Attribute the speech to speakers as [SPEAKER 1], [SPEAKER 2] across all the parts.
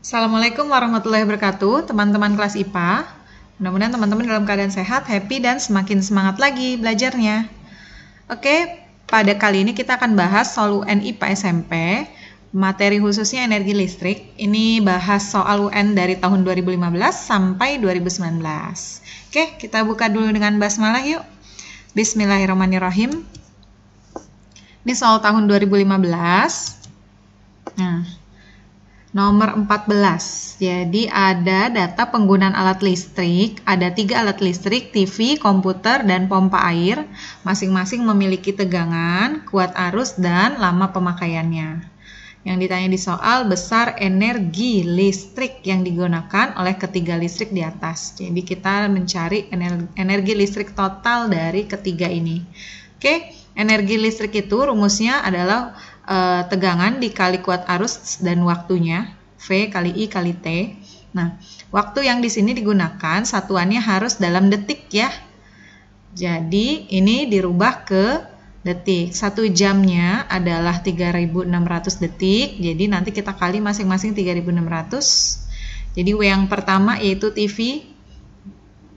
[SPEAKER 1] Assalamualaikum warahmatullahi wabarakatuh, teman-teman kelas IPA. Mudah-mudahan teman-teman dalam keadaan sehat, happy, dan semakin semangat lagi belajarnya. Oke, pada kali ini kita akan bahas soal UN IPA SMP, materi khususnya energi listrik. Ini bahas soal UN dari tahun 2015 sampai 2019. Oke, kita buka dulu dengan basmalah yuk. Bismillahirrahmanirrahim. Ini soal tahun 2015. Nah, Nomor 14. Jadi ada data penggunaan alat listrik, ada tiga alat listrik, TV, komputer, dan pompa air. Masing-masing memiliki tegangan, kuat arus, dan lama pemakaiannya. Yang ditanya di soal besar energi listrik yang digunakan oleh ketiga listrik di atas. Jadi kita mencari energi listrik total dari ketiga ini. Oke, energi listrik itu rumusnya adalah Eh, tegangan dikali kuat arus dan waktunya V kali I kali T. Nah, waktu yang di sini digunakan satuannya harus dalam detik ya. Jadi ini dirubah ke detik. Satu jamnya adalah 3600 detik. Jadi nanti kita kali masing-masing 3600. Jadi W yang pertama yaitu TV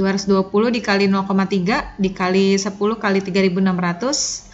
[SPEAKER 1] 220 dikali 0,3 dikali 10 kali 3600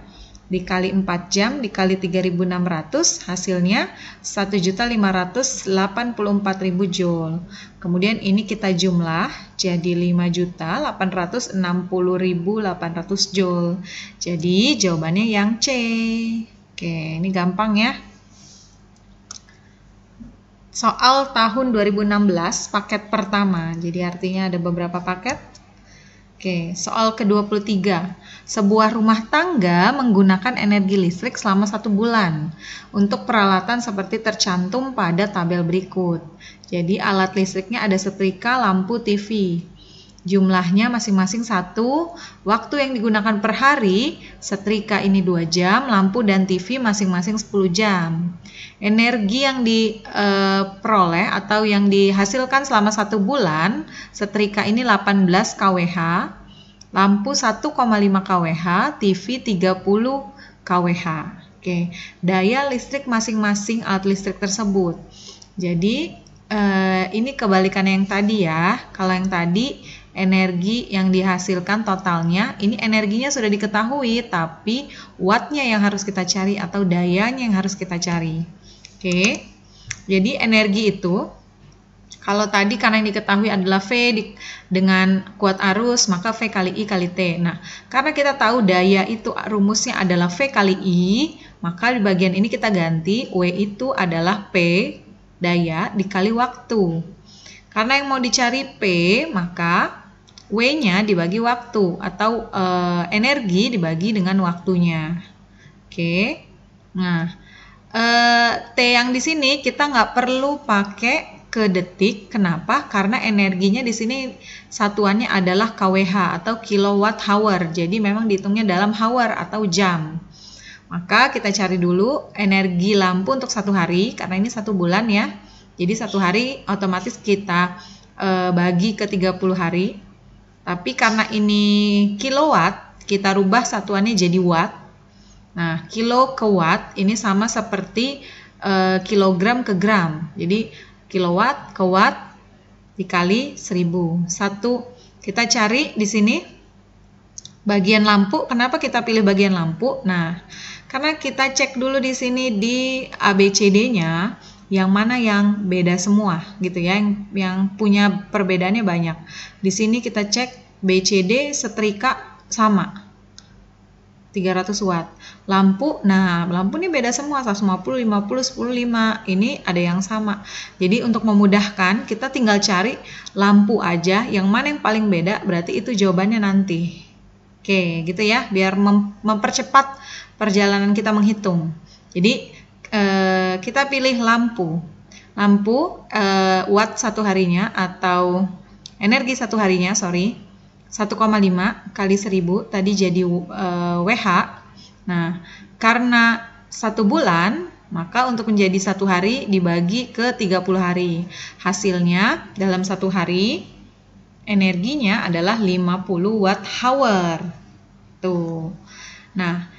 [SPEAKER 1] dikali 4 jam dikali 3600 hasilnya 1.584.000 joule. Kemudian ini kita jumlah jadi 5.860.800 joule. Jadi jawabannya yang C. Oke, ini gampang ya. Soal tahun 2016 paket pertama. Jadi artinya ada beberapa paket Oke, soal ke-23. Sebuah rumah tangga menggunakan energi listrik selama satu bulan untuk peralatan seperti tercantum pada tabel berikut. Jadi alat listriknya ada setrika, lampu, TV. Jumlahnya masing-masing satu, waktu yang digunakan per hari, setrika ini dua jam, lampu dan TV masing-masing 10 jam. Energi yang diperoleh eh, atau yang dihasilkan selama satu bulan, setrika ini 18 kWh, lampu 1,5 kWh, TV 30 kWh. Oke, daya listrik masing-masing alat listrik tersebut. Jadi, eh, ini kebalikan yang tadi ya. Kalau yang tadi energi yang dihasilkan totalnya. Ini energinya sudah diketahui, tapi wattnya yang harus kita cari atau dayanya yang harus kita cari. Oke, jadi energi itu kalau tadi karena yang diketahui adalah V di, dengan kuat arus, maka V kali I kali T. Nah, karena kita tahu daya itu rumusnya adalah V kali I, maka di bagian ini kita ganti W itu adalah P daya dikali waktu. Karena yang mau dicari P, maka W-nya dibagi waktu atau e, energi dibagi dengan waktunya. Oke. Nah, e, T yang di sini kita nggak perlu pakai ke detik. Kenapa? Karena energinya di sini satuannya adalah kWh atau kilowatt hour. Jadi memang dihitungnya dalam hour atau jam. Maka kita cari dulu energi lampu untuk satu hari karena ini satu bulan ya. Jadi satu hari otomatis kita e, bagi ke 30 hari tapi karena ini kilowatt, kita rubah satuannya jadi watt. Nah, kilo ke watt ini sama seperti uh, kilogram ke gram. Jadi kilowatt ke watt dikali 1000. Satu kita cari di sini bagian lampu. Kenapa kita pilih bagian lampu? Nah, karena kita cek dulu di sini di ABCD-nya yang mana yang beda semua gitu ya yang, yang punya perbedaannya banyak di sini kita cek BCD setrika sama 300 watt lampu nah lampu ini beda semua 150 50 10 5 ini ada yang sama jadi untuk memudahkan kita tinggal cari lampu aja yang mana yang paling beda berarti itu jawabannya nanti Oke, gitu ya, biar mem mempercepat perjalanan kita menghitung. Jadi, eh, Eh, kita pilih lampu. Lampu uh, watt satu harinya atau energi satu harinya, sorry, 1,5 kali 1000 tadi jadi uh, eh, WH. Nah, karena satu bulan, maka untuk menjadi satu hari dibagi ke 30 hari. Hasilnya dalam satu hari energinya adalah 50 watt hour. Tuh. Nah,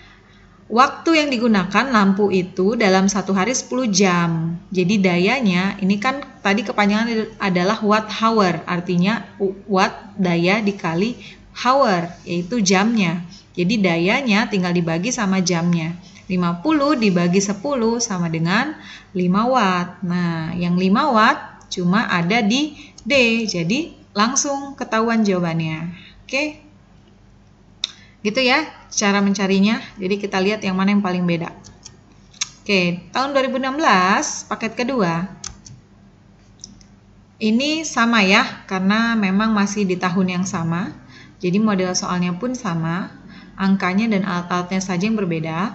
[SPEAKER 1] Waktu yang digunakan lampu itu dalam satu hari 10 jam. Jadi dayanya ini kan tadi kepanjangan adalah watt hour, artinya watt daya dikali hour, yaitu jamnya. Jadi dayanya tinggal dibagi sama jamnya. 50 dibagi 10 sama dengan 5 watt. Nah, yang 5 watt cuma ada di D, jadi langsung ketahuan jawabannya. Oke. Gitu ya, cara mencarinya. Jadi kita lihat yang mana yang paling beda. Oke, tahun 2016 paket kedua. Ini sama ya, karena memang masih di tahun yang sama. Jadi model soalnya pun sama, angkanya dan alat-alatnya saja yang berbeda.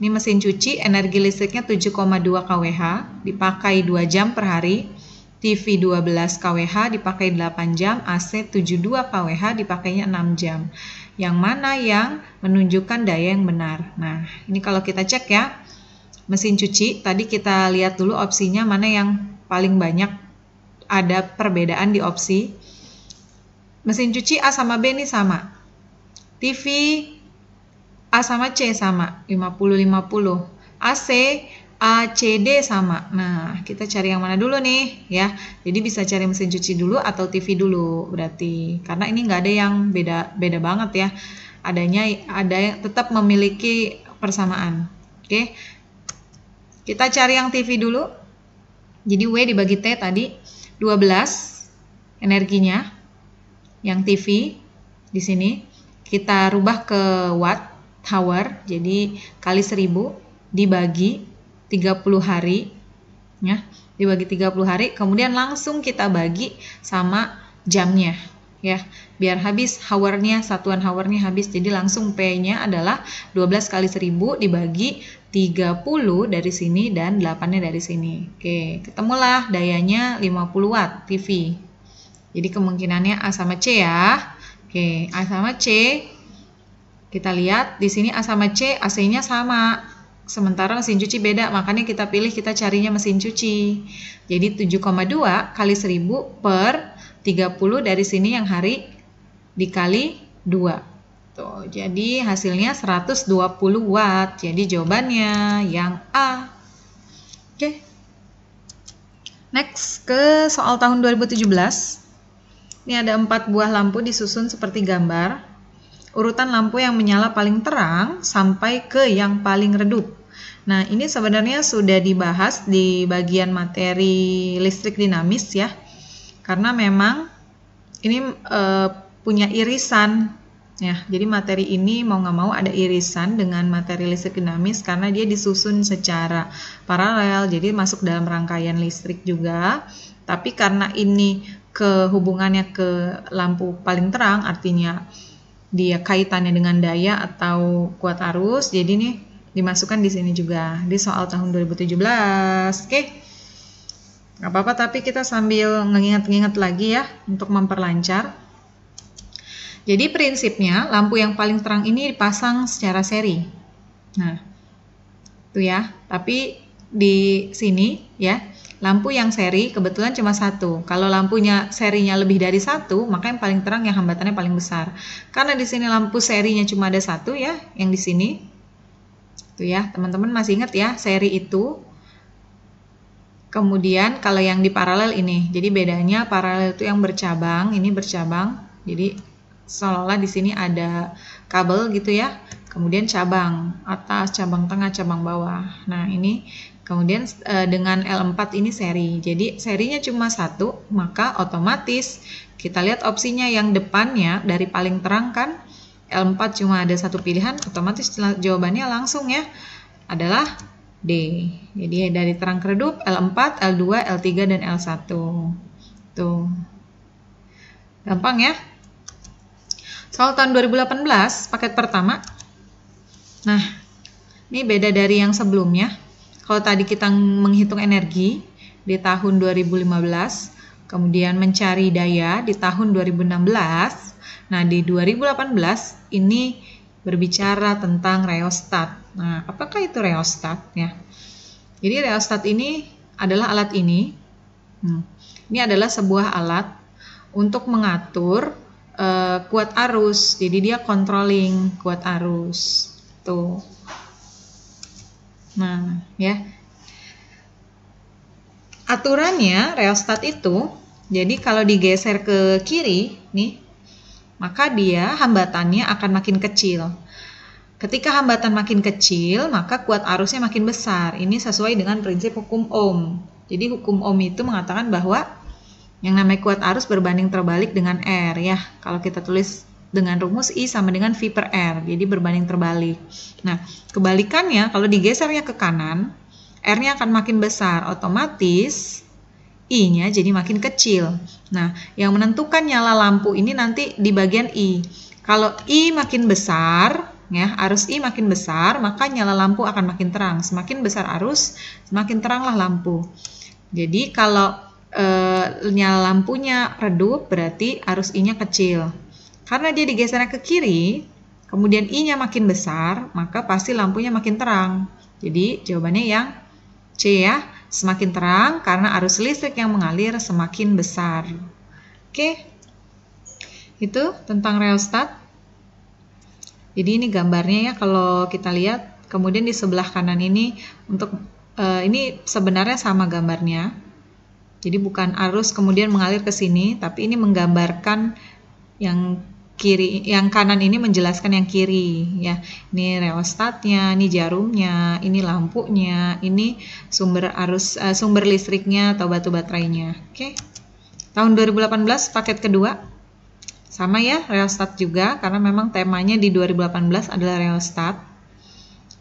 [SPEAKER 1] Ini mesin cuci, energi listriknya 7,2 kWh, dipakai 2 jam per hari. TV 12 kWh dipakai 8 jam, AC 72 kWh dipakainya 6 jam yang mana yang menunjukkan daya yang benar. Nah, ini kalau kita cek ya, mesin cuci tadi kita lihat dulu opsinya mana yang paling banyak ada perbedaan di opsi. Mesin cuci A sama B ini sama. TV A sama C sama, 50-50. AC A, C, D sama. Nah, kita cari yang mana dulu nih, ya. Jadi bisa cari mesin cuci dulu atau TV dulu, berarti. Karena ini nggak ada yang beda beda banget ya. Adanya ada yang tetap memiliki persamaan. Oke. Kita cari yang TV dulu. Jadi W dibagi T tadi 12 energinya yang TV di sini kita rubah ke watt tower. jadi kali 1000 dibagi 30 hari ya dibagi 30 hari kemudian langsung kita bagi sama jamnya ya biar habis hournya satuan hawarnya habis jadi langsung P-nya adalah 12 kali 1000 dibagi 30 dari sini dan 8-nya dari sini oke ketemulah dayanya 50 watt TV jadi kemungkinannya A sama C ya oke A sama C kita lihat di sini A sama C AC-nya sama Sementara mesin cuci beda, makanya kita pilih kita carinya mesin cuci. Jadi 7,2 kali 1000 per 30 dari sini yang hari dikali 2. Tuh, jadi hasilnya 120 watt. Jadi jawabannya yang A. Oke. Next ke soal tahun 2017. Ini ada 4 buah lampu disusun seperti gambar urutan lampu yang menyala paling terang sampai ke yang paling redup. Nah, ini sebenarnya sudah dibahas di bagian materi listrik dinamis ya. Karena memang ini e, punya irisan ya. Jadi materi ini mau nggak mau ada irisan dengan materi listrik dinamis karena dia disusun secara paralel. Jadi masuk dalam rangkaian listrik juga. Tapi karena ini kehubungannya ke lampu paling terang artinya dia kaitannya dengan daya atau kuat arus. Jadi nih dimasukkan di sini juga di soal tahun 2017. Oke. Gak apa-apa tapi kita sambil mengingat-ingat lagi ya untuk memperlancar. Jadi prinsipnya lampu yang paling terang ini dipasang secara seri. Nah, itu ya. Tapi di sini ya lampu yang seri kebetulan cuma satu kalau lampunya serinya lebih dari satu maka yang paling terang yang hambatannya paling besar karena di sini lampu serinya cuma ada satu ya yang di sini tuh ya teman-teman masih ingat ya seri itu kemudian kalau yang di paralel ini jadi bedanya paralel itu yang bercabang ini bercabang jadi seolah-olah di sini ada kabel gitu ya kemudian cabang atas, cabang tengah, cabang bawah. Nah, ini Kemudian e, dengan L4 ini seri. Jadi serinya cuma satu, maka otomatis kita lihat opsinya yang depannya dari paling terang kan L4 cuma ada satu pilihan, otomatis jawabannya langsung ya adalah D. Jadi dari terang redup L4, L2, L3 dan L1. Tuh. Gampang ya? Soal tahun 2018, paket pertama. Nah, ini beda dari yang sebelumnya. Kalau tadi kita menghitung energi di tahun 2015, kemudian mencari daya di tahun 2016. Nah, di 2018 ini berbicara tentang rheostat. Nah, apakah itu rheostatnya? ya? Jadi rheostat ini adalah alat ini. Hmm. Ini adalah sebuah alat untuk mengatur uh, kuat arus. Jadi dia controlling kuat arus. Tuh. Nah, ya. Aturannya reostat itu, jadi kalau digeser ke kiri, nih, maka dia hambatannya akan makin kecil. Ketika hambatan makin kecil, maka kuat arusnya makin besar. Ini sesuai dengan prinsip hukum Ohm. Jadi hukum Ohm itu mengatakan bahwa yang namanya kuat arus berbanding terbalik dengan R ya. Kalau kita tulis dengan rumus I sama dengan V per R. Jadi berbanding terbalik. Nah, kebalikannya kalau digesernya ke kanan, R-nya akan makin besar. Otomatis I-nya jadi makin kecil. Nah, yang menentukan nyala lampu ini nanti di bagian I. Kalau I makin besar, ya, arus I makin besar, maka nyala lampu akan makin terang. Semakin besar arus, semakin teranglah lampu. Jadi kalau e, nyala lampunya redup, berarti arus I-nya kecil. Karena dia digesernya ke kiri, kemudian I-nya makin besar, maka pasti lampunya makin terang. Jadi jawabannya yang C ya, semakin terang karena arus listrik yang mengalir semakin besar. Oke, itu tentang rheostat. Jadi ini gambarnya ya kalau kita lihat, kemudian di sebelah kanan ini untuk uh, ini sebenarnya sama gambarnya. Jadi bukan arus kemudian mengalir ke sini, tapi ini menggambarkan yang kiri yang kanan ini menjelaskan yang kiri ya ini reostatnya ini jarumnya ini lampunya ini sumber arus uh, sumber listriknya atau batu baterainya oke tahun 2018 paket kedua sama ya reostat juga karena memang temanya di 2018 adalah reostat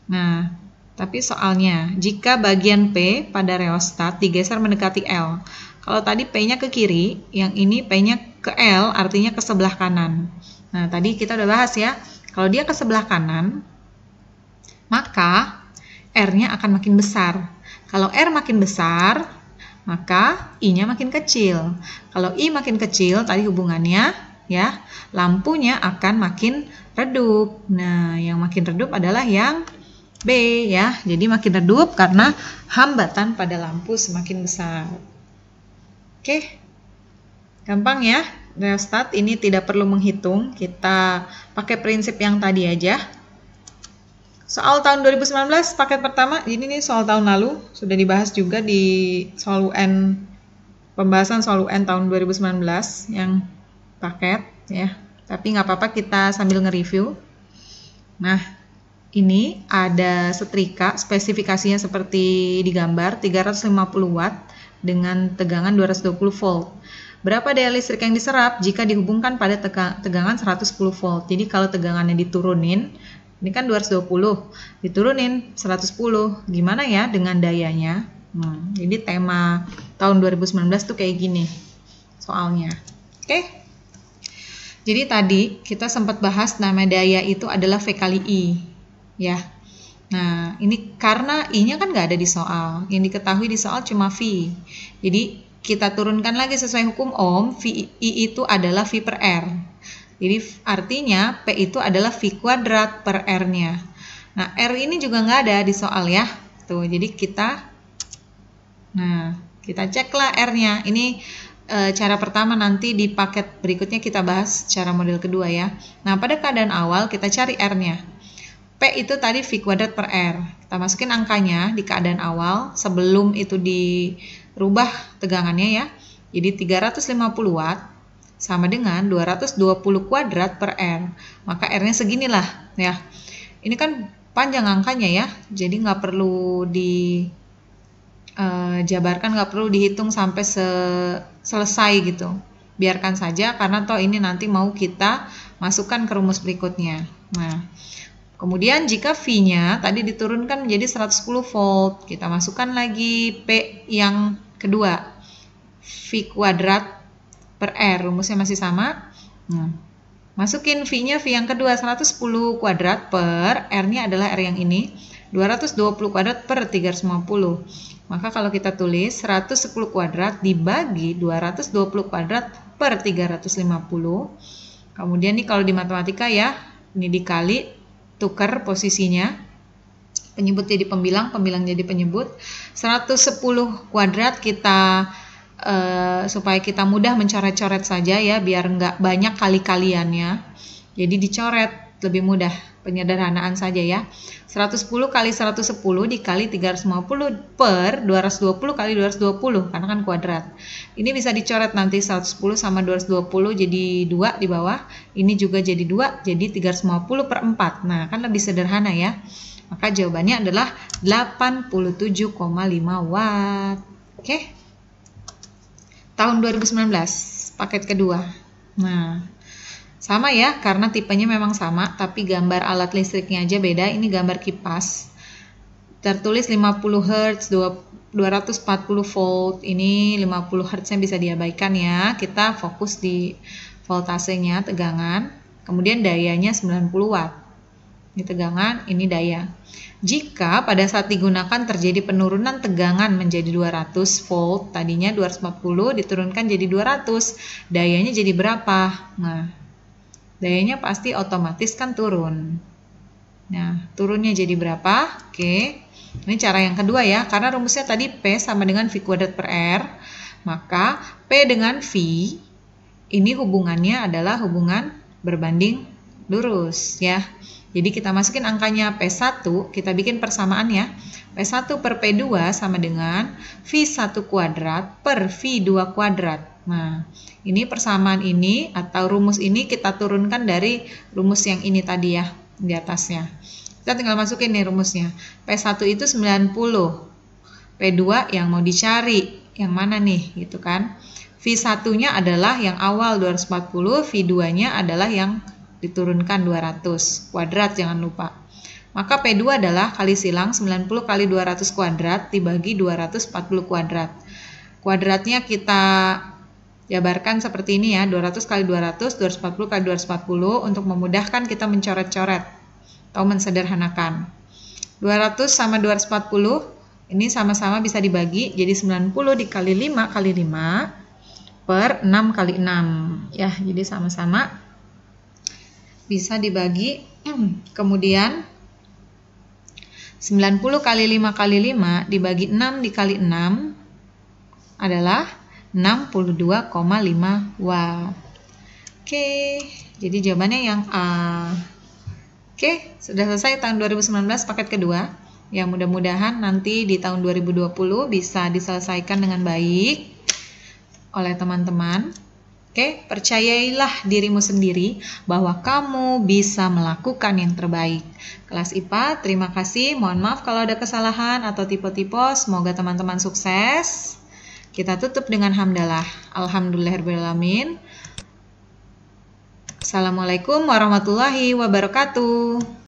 [SPEAKER 1] nah tapi soalnya jika bagian P pada reostat digeser mendekati L kalau tadi P-nya ke kiri yang ini P-nya ke L artinya ke sebelah kanan. Nah, tadi kita udah bahas ya. Kalau dia ke sebelah kanan, maka R-nya akan makin besar. Kalau R makin besar, maka I-nya makin kecil. Kalau I makin kecil, tadi hubungannya ya, lampunya akan makin redup. Nah, yang makin redup adalah yang B ya. Jadi makin redup karena hambatan pada lampu semakin besar. Oke. Okay. Gampang ya, rheostat ini tidak perlu menghitung, kita pakai prinsip yang tadi aja. Soal tahun 2019 paket pertama, ini nih soal tahun lalu sudah dibahas juga di soal UN pembahasan soal UN tahun 2019 yang paket ya. Tapi nggak apa-apa kita sambil nge-review. Nah, ini ada setrika spesifikasinya seperti di gambar 350 watt dengan tegangan 220 volt. Berapa daya listrik yang diserap jika dihubungkan pada tegangan 110 volt? Jadi kalau tegangannya diturunin, ini kan 220, diturunin 110. Gimana ya dengan dayanya? Hmm, jadi tema tahun 2019 tuh kayak gini soalnya. Oke? Okay? Jadi tadi kita sempat bahas nama daya itu adalah V kali I. Ya. Nah, ini karena I-nya kan nggak ada di soal. Yang diketahui di soal cuma V. Jadi kita turunkan lagi sesuai hukum Ohm, i itu adalah V per R. Jadi artinya P itu adalah V kuadrat per R-nya. Nah, R ini juga nggak ada di soal ya. Tuh, jadi kita, nah, kita ceklah R-nya. Ini e, cara pertama nanti di paket berikutnya kita bahas cara model kedua ya. Nah, pada keadaan awal kita cari R-nya. P itu tadi V kuadrat per R. Kita masukin angkanya di keadaan awal sebelum itu di rubah tegangannya ya. Jadi 350 watt sama dengan 220 kuadrat per R. Maka R-nya lah ya. Ini kan panjang angkanya ya, jadi nggak perlu di e, nggak perlu dihitung sampai selesai gitu. Biarkan saja karena toh ini nanti mau kita masukkan ke rumus berikutnya. Nah, kemudian jika V-nya tadi diturunkan menjadi 110 volt, kita masukkan lagi P yang Kedua, V kuadrat per R. Rumusnya masih sama. Nah, masukin V-nya V yang kedua, 110 kuadrat per R-nya adalah R yang ini. 220 kuadrat per 350. Maka kalau kita tulis 110 kuadrat dibagi 220 kuadrat per 350. Kemudian nih kalau di matematika ya, ini dikali tukar posisinya penyebut jadi pembilang, pembilang jadi penyebut. 110 kuadrat kita uh, supaya kita mudah mencoret-coret saja ya, biar nggak banyak kali-kaliannya. Jadi dicoret lebih mudah, penyederhanaan saja ya. 110 kali 110 dikali 350 per 220 kali 220 karena kan kuadrat. Ini bisa dicoret nanti 110 sama 220 jadi 2 di bawah. Ini juga jadi 2 jadi 350 per 4. Nah, kan lebih sederhana ya. Maka jawabannya adalah 87,5 watt. Oke. Tahun 2019, paket kedua. Nah, sama ya karena tipenya memang sama, tapi gambar alat listriknya aja beda. Ini gambar kipas. Tertulis 50 Hz, 240 volt. Ini 50 hz yang bisa diabaikan ya. Kita fokus di voltasenya, tegangan. Kemudian dayanya 90 watt. Ini tegangan, ini daya. Jika pada saat digunakan terjadi penurunan tegangan menjadi 200 volt, tadinya 240 diturunkan jadi 200, dayanya jadi berapa? Nah, dayanya pasti otomatis kan turun. Nah, turunnya jadi berapa? Oke, ini cara yang kedua ya, karena rumusnya tadi P sama dengan V kuadrat per R, maka P dengan V ini hubungannya adalah hubungan berbanding lurus ya. Jadi kita masukin angkanya P1, kita bikin persamaan ya. P1 per P2 sama dengan V1 kuadrat per V2 kuadrat. Nah, ini persamaan ini atau rumus ini kita turunkan dari rumus yang ini tadi ya, di atasnya. Kita tinggal masukin nih rumusnya. P1 itu 90. P2 yang mau dicari, yang mana nih gitu kan. V1-nya adalah yang awal 240, V2-nya adalah yang diturunkan 200 kuadrat jangan lupa. Maka P2 adalah kali silang 90 kali 200 kuadrat dibagi 240 kuadrat. Kuadratnya kita jabarkan seperti ini ya, 200 kali 200, 240 kali 240 untuk memudahkan kita mencoret-coret atau mensederhanakan. 200 sama 240 ini sama-sama bisa dibagi jadi 90 dikali 5 kali 5 per 6 kali 6 ya, jadi sama-sama bisa dibagi hmm, kemudian 90 kali 5 kali 5 dibagi 6 dikali 6 adalah 62,5 watt. Oke, jadi jawabannya yang A. Oke, sudah selesai tahun 2019 paket kedua. Ya mudah-mudahan nanti di tahun 2020 bisa diselesaikan dengan baik oleh teman-teman. Oke, percayailah dirimu sendiri bahwa kamu bisa melakukan yang terbaik. Kelas IPA, terima kasih. Mohon maaf kalau ada kesalahan atau tipe-tipe. Semoga teman-teman sukses. Kita tutup dengan hamdalah. Alhamdulillahirrahmanirrahim. Assalamualaikum warahmatullahi wabarakatuh.